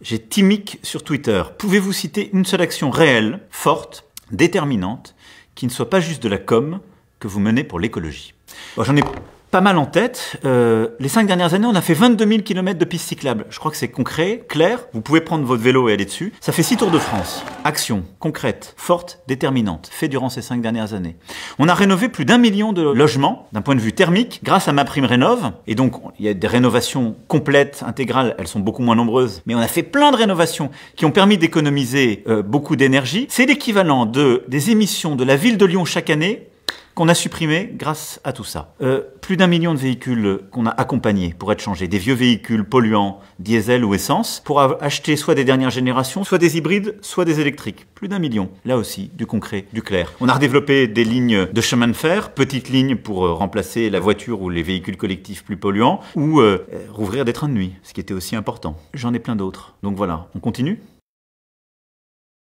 J'ai Timic sur Twitter. Pouvez-vous citer une seule action réelle, forte, déterminante, qui ne soit pas juste de la com que vous menez pour l'écologie J'en ai pas mal en tête. Euh, les cinq dernières années, on a fait 22 000 km de pistes cyclables. Je crois que c'est concret, clair. Vous pouvez prendre votre vélo et aller dessus. Ça fait six tours de France. Action concrète, forte, déterminante, fait durant ces cinq dernières années. On a rénové plus d'un million de logements d'un point de vue thermique grâce à ma prime rénove. Et donc, il y a des rénovations complètes, intégrales. Elles sont beaucoup moins nombreuses. Mais on a fait plein de rénovations qui ont permis d'économiser euh, beaucoup d'énergie. C'est l'équivalent des émissions de la ville de Lyon chaque année qu'on a supprimé grâce à tout ça. Euh, plus d'un million de véhicules qu'on a accompagnés pour être changés, des vieux véhicules polluants, diesel ou essence, pour acheter soit des dernières générations, soit des hybrides, soit des électriques. Plus d'un million. Là aussi, du concret, du clair. On a redéveloppé des lignes de chemin de fer, petites lignes pour euh, remplacer la voiture ou les véhicules collectifs plus polluants, ou euh, rouvrir des trains de nuit, ce qui était aussi important. J'en ai plein d'autres. Donc voilà, on continue